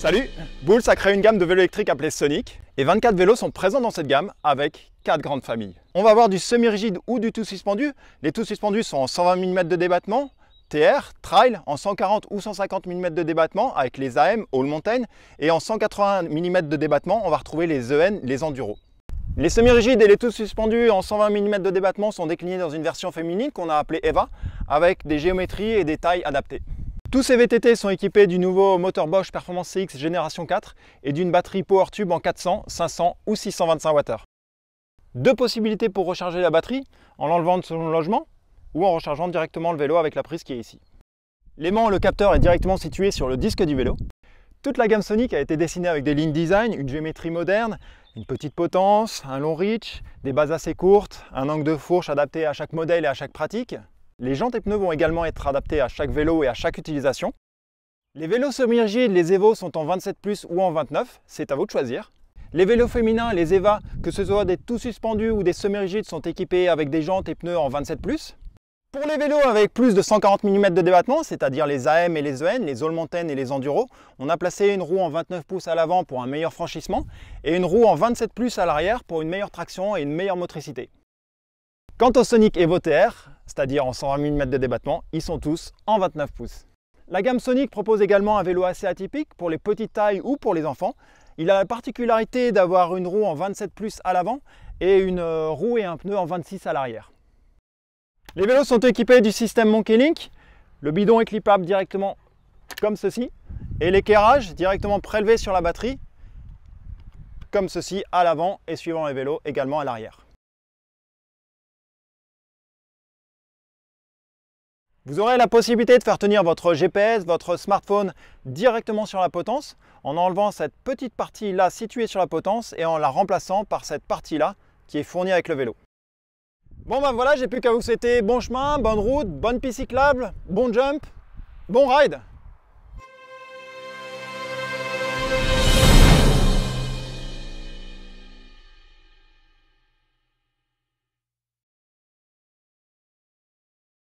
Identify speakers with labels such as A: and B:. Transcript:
A: Salut Bulls a créé une gamme de vélos électriques appelée Sonic et 24 vélos sont présents dans cette gamme avec 4 grandes familles. On va avoir du semi-rigide ou du tout suspendu. Les tout suspendus sont en 120 mm de débattement, TR, Trail en 140 ou 150 mm de débattement avec les AM, All Mountain et en 180 mm de débattement on va retrouver les EN, les Enduro. Les semi-rigides et les tout suspendus en 120 mm de débattement sont déclinés dans une version féminine qu'on a appelée Eva avec des géométries et des tailles adaptées. Tous ces VTT sont équipés du nouveau moteur Bosch Performance CX génération 4 et d'une batterie PowerTube en 400, 500 ou 625 Wh. Deux possibilités pour recharger la batterie, en l'enlevant de son logement ou en rechargeant directement le vélo avec la prise qui est ici. L'aimant le capteur est directement situé sur le disque du vélo. Toute la gamme Sonic a été dessinée avec des lignes design, une géométrie moderne, une petite potence, un long reach, des bases assez courtes, un angle de fourche adapté à chaque modèle et à chaque pratique. Les jantes et pneus vont également être adaptés à chaque vélo et à chaque utilisation. Les vélos semi-rigides, les Evo sont en 27 ou en 29, c'est à vous de choisir. Les vélos féminins, les Eva, que ce soit des tout suspendus ou des semi-rigides, sont équipés avec des jantes et pneus en 27 Pour les vélos avec plus de 140 mm de débattement, c'est-à-dire les AM et les EN, les All et les Enduro, on a placé une roue en 29 pouces à l'avant pour un meilleur franchissement et une roue en 27 à l'arrière pour une meilleure traction et une meilleure motricité. Quant au Sonic Evo TR, c'est-à-dire en 120 mm mètres de débattement, ils sont tous en 29 pouces. La gamme Sonic propose également un vélo assez atypique pour les petites tailles ou pour les enfants. Il a la particularité d'avoir une roue en 27 plus à l'avant et une euh, roue et un pneu en 26 à l'arrière. Les vélos sont équipés du système Monkey Link. Le bidon est clipable directement comme ceci et l'éclairage directement prélevé sur la batterie comme ceci à l'avant et suivant les vélos également à l'arrière. Vous aurez la possibilité de faire tenir votre GPS, votre smartphone directement sur la potence en enlevant cette petite partie là située sur la potence et en la remplaçant par cette partie là qui est fournie avec le vélo. Bon ben voilà, j'ai plus qu'à vous souhaiter bon chemin, bonne route, bonne piste cyclable, bon jump, bon ride